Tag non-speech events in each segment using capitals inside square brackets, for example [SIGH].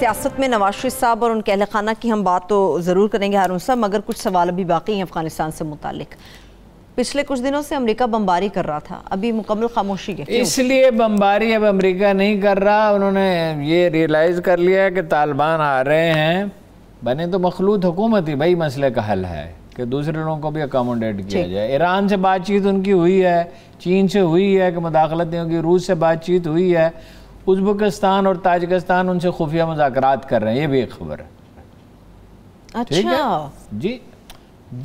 सियासत में नवाज शरीफ साहब और उनके अहल खाना की हम बात तो ज़रूर करेंगे हारून साहब मगर कुछ सवाल अभी बाकी हैं अफगानिस्तान से मुतक पिछले कुछ दिनों से अमेरिका बमबारी कर रहा था अभी मुकम्मल खामोशी के इसलिए बमबारी अब अमेरिका नहीं कर रहा उन्होंने ये रियलाइज़ कर लिया कि तालिबान आ रहे हैं बने तो मखलूत हुकूमत ही भाई मसले का हल है कि दूसरे लोगों को भी अकोमोडेट किया जाए ईरान से बातचीत उनकी हुई है चीन से हुई है कि मुदाखलत नहीं होगी रूस से बातचीत हुई है उज्बकिस्तान और ताजिकिस्तान उनसे खुफिया मुजाकर कर रहे हैं ये भी एक खबर है अच्छा जी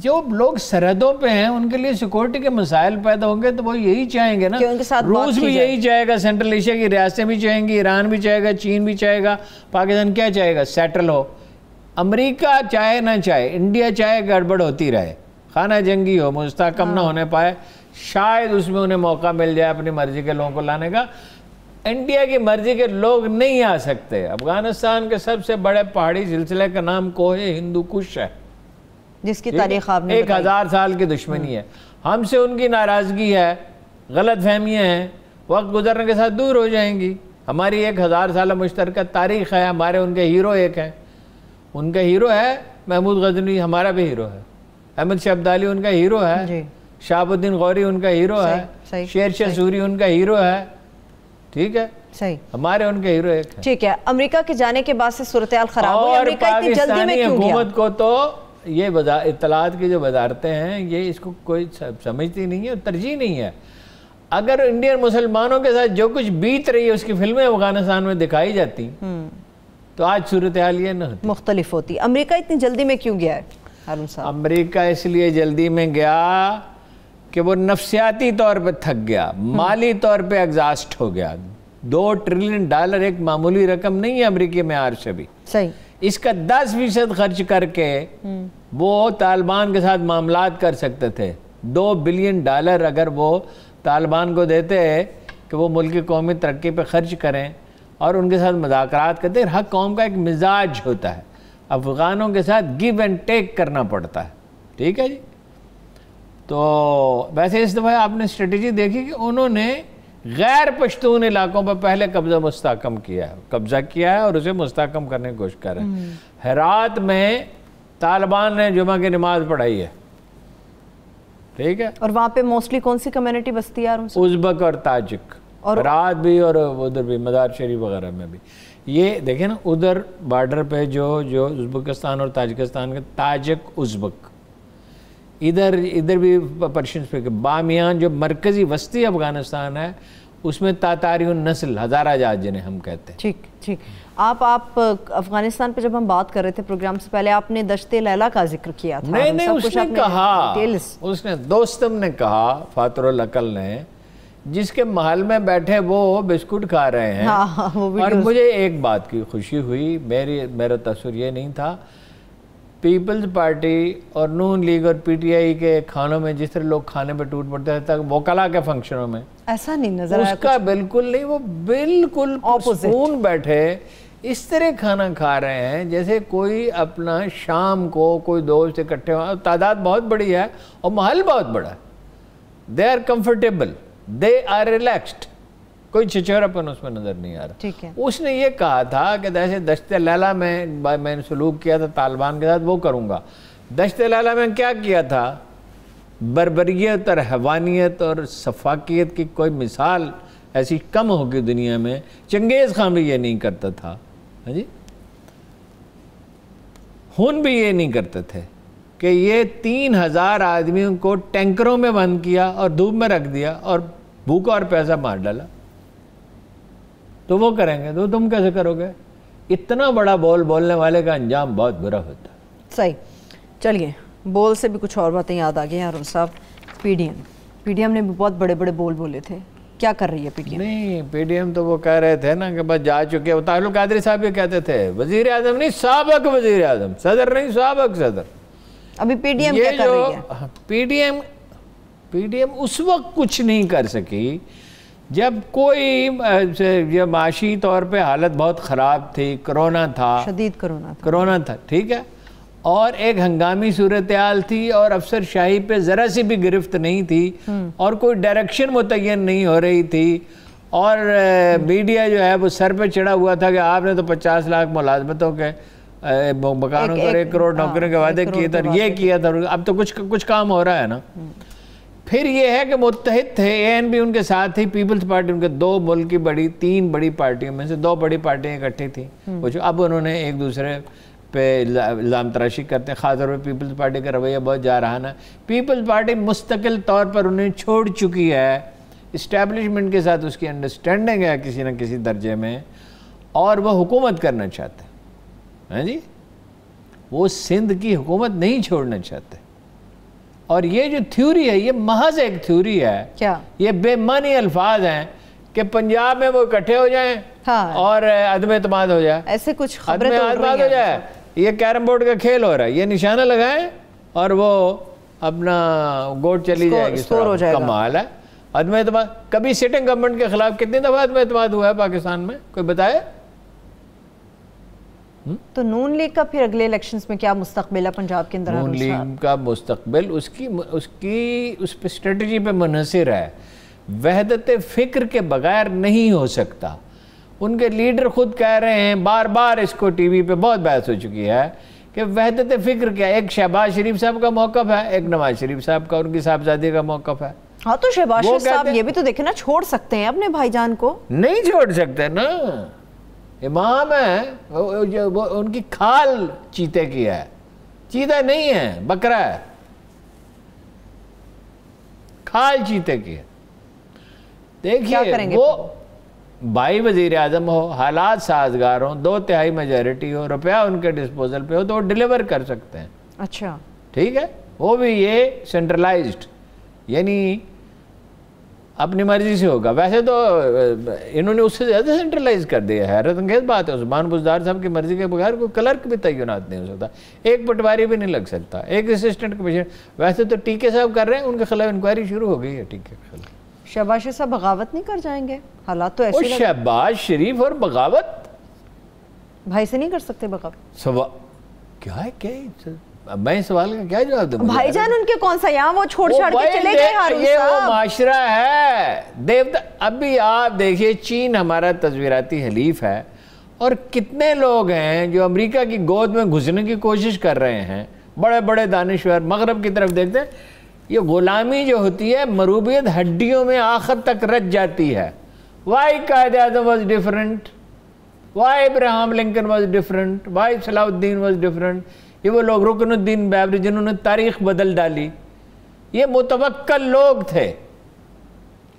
जो लोग सरहदों पे हैं उनके लिए सिक्योरिटी के मसाइल पैदा होंगे तो वो यही चाहेंगे ना उनके साथ रूस भी यही चाहेगा सेंट्रल एशिया की रियासतें भी चाहेंगी ईरान भी चाहेगा चीन भी चाहेगा पाकिस्तान क्या चाहेगा सेटल हो अमेरिका चाहे ना चाहे इंडिया चाहे गड़बड़ होती रहे खाना जंगी हो मुस्तकम हाँ। ना होने पाए शायद उसमें उन्हें मौका मिल जाए अपनी मर्जी के लोगों को लाने का इंडिया की मर्जी के लोग नहीं आ सकते अफगानिस्तान के सबसे बड़े पहाड़ी सिलसिले का नाम कोहे हिंदू कुश है जिसकी तारीख आपने एक हज़ार साल की दुश्मनी है हमसे उनकी नाराज़गी है गलत फहमियाँ हैं वक्त गुजरने के साथ दूर हो जाएंगी हमारी एक हज़ार साल मुश्तर तारीख़ है हमारे उनके हीरो एक हैं उनका हीरो है महमूद गजनी हमारा भी हीरो है अहमद शब्दाली उनका हीरो है शाहबुद्दीन गौरी उनका हीरो है शेर शाह सूरी उनका हीरो है ठीक है सही हमारे उनके हीरो एक है ठीक है अमेरिका के जाने के बाद से सूरत खराब हुई अमेरिका इतनी जल्दी में क्यों गया को तो ये इतलात की जो वजारतें हैं ये इसको कोई समझती नहीं है तरजीह नहीं है अगर इंडियन मुसलमानों के साथ जो कुछ बीत रही है उसकी फिल्में अफगानिस्तान में दिखाई जाती हम्म। तो आज सूरत ये न मुख्तलिफ होती अमरीका इतनी जल्दी में क्यों गया है अमरीका इसलिए जल्दी में गया कि वो नफसियाती तौर पे थक गया माली तौर पे एग्जास्ट हो गया दो ट्रिलियन डॉलर एक मामूली रकम नहीं है अमरीकी में से भी सही इसका दस फीसद खर्च करके हम्म। वो तालिबान के साथ मामला कर सकते थे दो बिलियन डॉलर अगर वो तालिबान को देते कि वो मुल्क की कौमी तरक्की पर खर्च करें और उनके साथ मजाक करते हर कौम का एक मिजाज होता है अफगानों के साथ गिव एंड टेक करना पड़ता है ठीक है जी तो वैसे इस दफ़ा आपने स्ट्रेटजी देखी कि उन्होंने गैर पश्तून इलाकों पर पहले कब्ज़ा मुस्तकम किया है कब्ज़ा किया है और उसे मुस्तकम करने की कोशिश कर रहे हैं हम्म। हैरात में तालिबान ने जुमा की नमाज पढ़ाई है ठीक है और वहाँ पे मोस्टली कौन सी कम्युनिटी बस्ती है उजबक और ताजिक और रात भी और उधर भी मदार शरीफ वगैरह में भी ये देखें ना उधर बॉर्डर पे जो जो उज्बकिस्तान और ताजिकिस्तान के ताजिक उजबक इधर इधर भी पर्शियन स्पीक बामियान जो मरकज़ी वस्ती अफ़गानिस्तान है उसमें तातारी नस्ल हज़ारा जात जिन्हें हम कहते हैं ठीक ठीक आप आप अफगानिस्तान पे जब हम बात कर रहे थे प्रोग्राम से पहले आपने दशते लैला का जिक्र किया था नहीं नहीं उसने कहा उसने दोस्तम ने कहा फातर अकल ने जिसके महल में बैठे वो बिस्कुट खा रहे हैं हाँ, हाँ वो भी और मुझे एक बात की खुशी हुई मेरी मेरा तस्वर ये नहीं था पीपल्स पार्टी और नून लीग और पीटीआई के खानों में जिस तरह लोग खाने पर टूट पड़ते थे वोकला के फंक्शनों में ऐसा नहीं नजर उसका बिल्कुल नहीं वो बिल्कुल सुकून बैठे इस तरह खाना खा रहे हैं जैसे कोई अपना शाम को कोई दोस्त इकट्ठे हो तादाद बहुत बड़ी है और महल बहुत बड़ा है they are comfortable they are relaxed कोई छिछेड़ापन उसमें नज़र नहीं आ रहा ठीक है उसने ये कहा था कि जैसे दशत लैला में मैंने सलूक किया था तालिबान के साथ वो करूँगा दशत लैला में क्या किया था बरबरीत और हैवानियत और सफाकियत की कोई मिसाल ऐसी कम होगी दुनिया में चंगेज़ खान भी ये नहीं करता था हाँ जी हुन भी ये नहीं करते थे कि ये तीन हज़ार आदमियों को टैंकरों में बंद किया और धूप में रख दिया और भूखा और पैसा मार डाला तो वो करेंगे तो तुम कैसे करोगे इतना बड़ा बोल बोलने वाले का अंजाम बहुत बुरा होता सही चलिए बोल से भी कुछ और बातें याद आ गई अरुण साहब पीडीएम पीडीएम ने भी बहुत बड़े बड़े बोल बोले थे क्या कर रही है पीडीएम नहीं पीडीएम तो वो कह रहे थे ना कि बस जा चुके वो तारुल कादरी साहब भी कहते थे वजीर आजम नहीं सबक वजीर आजम सदर नहीं सबक सदर अभी पीडीएम ये क्या कर रही है पीडीएम पीडीएम उस वक्त कुछ नहीं कर सकी जब कोई जब माशी तौर पे हालत बहुत ख़राब थी कोरोना था शदीद कोरोना था कोरोना था ठीक है और एक हंगामी सूरत हाल थी और अफसर शाही पे ज़रा सी भी गिरफ्त नहीं थी हम्म। और कोई डायरेक्शन मुतन नहीं हो रही थी और हम्म। मीडिया जो है वो सर पे चढ़ा हुआ था कि आपने तो 50 लाख मुलाजमतों के मकानों पर एक करोड़ हाँ, नौकरियों के वादे किए थे ये किया था अब तो कुछ कुछ काम हो रहा है ना हम्म। फिर ये है कि मुतहद थे ए भी उनके साथ ही पीपल्स पार्टी उनके दो मुल्क की बड़ी तीन बड़ी पार्टियों में से दो बड़ी पार्टियाँ इकट्ठी थी हम्म। वो अब उन्होंने एक दूसरे पे इल्जाम तराशी करते हैं खासतौर पर पीपल्स पार्टी का रवैया बहुत जा रहा ना पीपल्स पार्टी मुस्तकिल तौर पर उन्हें छोड़ चुकी है इस्टेब्लिशमेंट के साथ उसकी अंडरस्टैंडिंग है किसी न किसी दर्जे में और वह हुकूमत करना चाहते हैं हाँ जी वो सिंध की हुकूमत नहीं छोड़ना चाहते और ये जो थ्योरी है ये महज एक थ्योरी है क्या ये बेमानी अल्फाज हैं कि पंजाब में वो इकट्ठे हो जाएं हाँ। और अदम अतमाद हो जाए ऐसे कुछ खबरें तो हो जाए ये कैरम बोर्ड का खेल हो रहा है ये निशाना लगाए और वो अपना गोट चली जाएगी स्कोर हो जाएगा कमाल है अदम अतमाद कभी सिटिंग गवर्नमेंट के खिलाफ कितनी दफ़ा अदम अतमाद हुआ है पाकिस्तान में कोई बताए तो नून लीग का फिर अगले इलेक्शंस में क्या मुस्तबिल है पंजाब के अंदर नून लीग का मुस्तबिल उसकी उसकी उस पर स्ट्रेटी पर मुनसर है वहदत फ़िक्र के बगैर नहीं हो सकता उनके लीडर खुद कह रहे हैं बार बार इसको टी वी पर बहुत बहस हो चुकी है कि वहदत फ़िक्र क्या एक शहबाज शरीफ साहब का मौकफ है एक नवाज शरीफ साहब का उनकी साहबजादी का मौकफ है हाँ तो शहबाज शरीफ साहब ये भी तो देखे ना छोड़ सकते हैं अपने भाईजान को नहीं छोड़ सकते ना इमाम है वो उनकी खाल चीते की है चीता नहीं है बकरा है खाल चीते की है देखिए वो भाई वजीर आजम हो हालात साजगार हो दो तिहाई मेजोरिटी हो रुपया उनके डिस्पोजल पे हो तो वो डिलीवर कर सकते हैं अच्छा ठीक है वो भी ये सेंट्रलाइज्ड यानी अपनी मर्जी से होगा वैसे तो इन्होंने उससे ज़्यादा सेंट्रलाइज कर दिया है हैरत बात है उस्मान बुजदार साहब की मर्ज़ी के बगैर कोई क्लर्क भी तैयार नहीं हो सकता एक पटवारी भी नहीं लग सकता एक असिस्टेंट कमिश्नर वैसे तो टीके साहब कर रहे हैं उनके खिलाफ इंक्वायरी शुरू हो गई है टीके खिलाफ शहबाज साहब बगावत नहीं कर जाएंगे हालात तो ऐसे शहबाज शरीफ और बगावत भाई से नहीं कर सकते बगावत सवा क्या है क्या मैं सवाल का क्या जवाब दूं भाईजान उनके कौन सा यहाँ वो छोड़ छाड़ के चले गए ये वो माशरा है देवता अभी आप देखिए चीन हमारा तस्वीराती हलीफ है और कितने लोग हैं जो अमेरिका की गोद में घुसने की कोशिश कर रहे हैं बड़े बड़े दानश्वर मगरब की तरफ देखते हैं ये ग़ुलामी जो होती है मरूबियत हड्डियों में आखिर तक रच जाती है why Quaid-e-Azam was different why Abraham Lincoln was different why Salahuddin was different ये वो लोग रुकनुद्दीन बैबरी जिन्होंने तारीख बदल डाली ये मुतवक्कल लोग थे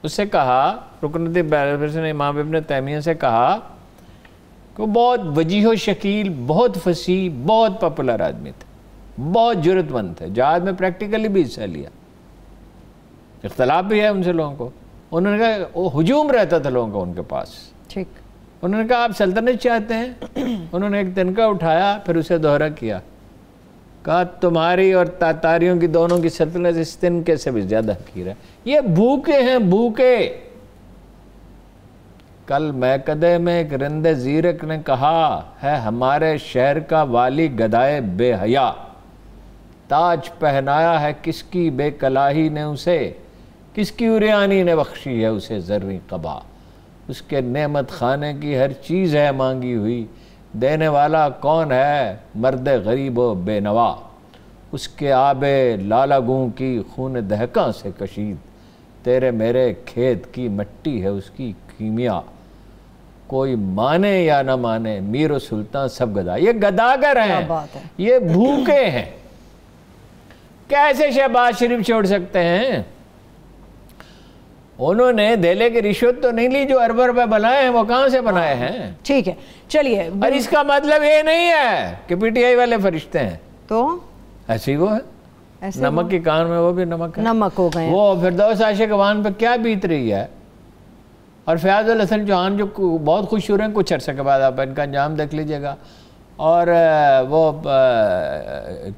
उससे कहा रुकनुद्दीन बैबरी ने इमाम इबन तैमिया से कहा कि वो बहुत वजीह शकील बहुत फसी बहुत पॉपुलर आदमी थे बहुत जरूरतमंद थे जहाज में प्रैक्टिकली भी हिस्सा लिया इख्तलाफ भी है उनसे लोगों को उन्होंने कहा वो हजूम रहता था लोगों का उनके पास ठीक उन्होंने कहा आप सल्तनत चाहते हैं [CLEARS THROAT] उन्होंने एक तिनका उठाया फिर उसे दोहरा किया कहा तुम्हारी और तातारियों की दोनों की सतलज इस दिन कैसे से भी ज़्यादा हकीर है ये भूखे हैं भूखे कल मैकदे में एक रिंद जीरक ने कहा है हमारे शहर का वाली गदाए बेहया ताज पहनाया है किसकी बेकलाही ने उसे किसकी उरियानी ने बख्शी है उसे जर्री कबा उसके नेमत खाने की हर चीज़ है मांगी हुई देने वाला कौन है मर्द गरीब व बेनवा उसके आब लालागू की खून दहका से कशीद तेरे मेरे खेत की मट्टी है उसकी कीमिया कोई माने या ना माने मीर सुल्तान सब गदा ये गदागर हैं है। ये भूखे हैं कैसे शहबाज शरीफ छोड़ सकते हैं उन्होंने देले की रिश्वत तो नहीं ली जो अरबों रुपए बनाए हैं वो कहां से बनाए हाँ। हैं ठीक है चलिए और इसका मतलब ये नहीं है कि पीटीआई वाले फरिश्ते हैं तो ऐसी वो है ऐसे नमक की कान में वो भी नमक है। नमक हो गए वो फिरदौस आशे गवान पर क्या बीत रही है और फयाजुल हसन चौहान जो बहुत खुश हो रहे हैं कुछ अरसे के बाद आप इनका अंजाम देख लीजिएगा और वो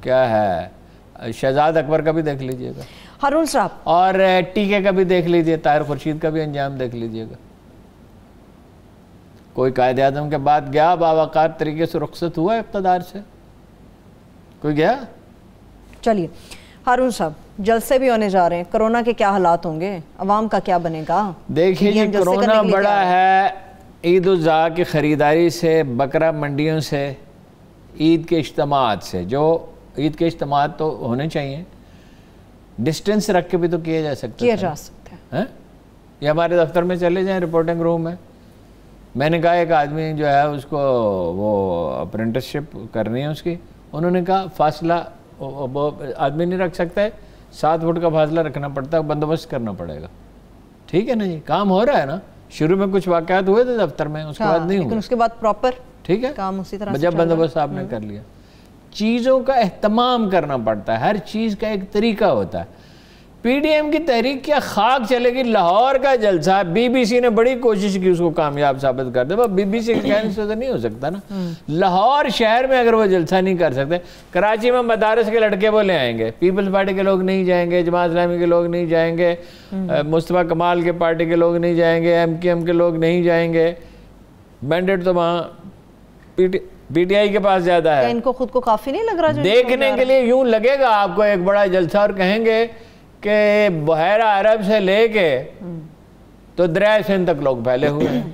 क्या है शहजाद अकबर का भी देख लीजिएगा हारून साहब और टीके का भी देख लीजिए ताहिर खुर्शीद का भी अंजाम देख लीजिएगा कोई कायद आजम के बाद गया बाबाकार तरीके से रुखसत हुआ इकतदार से कोई गया चलिए हारून साहब जलसे भी होने जा रहे हैं कोरोना के क्या हालात होंगे अवाम का क्या बनेगा देखिए जी कोरोना बड़ा है ईद उजा की ख़रीदारी से बकरा मंडियों से ईद के इज्तम से जो ईद के इज्तम तो होने चाहिए डिस्टेंस रख के भी तो किया जा सकता किया जा सकता है हैं ये हमारे दफ्तर में चले जाएं रिपोर्टिंग रूम में मैंने कहा एक आदमी जो है उसको वो अप्रेंटिसशिप करनी है उसकी उन्होंने कहा फासला वो आदमी नहीं रख सकता है सात फुट का फासला रखना पड़ता है बंदोबस्त करना पड़ेगा ठीक है ना जी काम हो रहा है ना शुरू में कुछ वाकत हुए थे दफ्तर में उसके हाँ, बाद नहीं उसके बाद प्रॉपर ठीक है काम उसी तरह जब बंदोबस्त आपने हम्म। कर लिया चीज़ों का अहतमाम करना पड़ता है हर चीज़ का एक तरीका होता है पीडीएम की तहरीक क्या खाक चलेगी लाहौर का जलसा बीबीसी ने बड़ी कोशिश की उसको कामयाब साबित कर दे बीबीसी के कहने से तो नहीं हो सकता ना हम्म। लाहौर शहर में अगर वो जलसा नहीं कर सकते कराची में मदारस के लड़के वो ले आएंगे पीपल्स पार्टी के लोग नहीं जाएंगे जमात इस्लामी के लोग नहीं जाएंगे हम्म। मुस्तफ़ा कमाल के पार्टी के लोग नहीं जाएंगे एम के लोग नहीं जाएंगे बैंडेड तो वहाँ पी पीटीआई के पास ज्यादा है इनको खुद को काफी नहीं लग रहा जो देखने के लिए यूं लगेगा आपको एक बड़ा जलसा और कहेंगे कि बहरा अरब से लेके हम्म। तो दरिया सिंध तक लोग फैले हुए हैं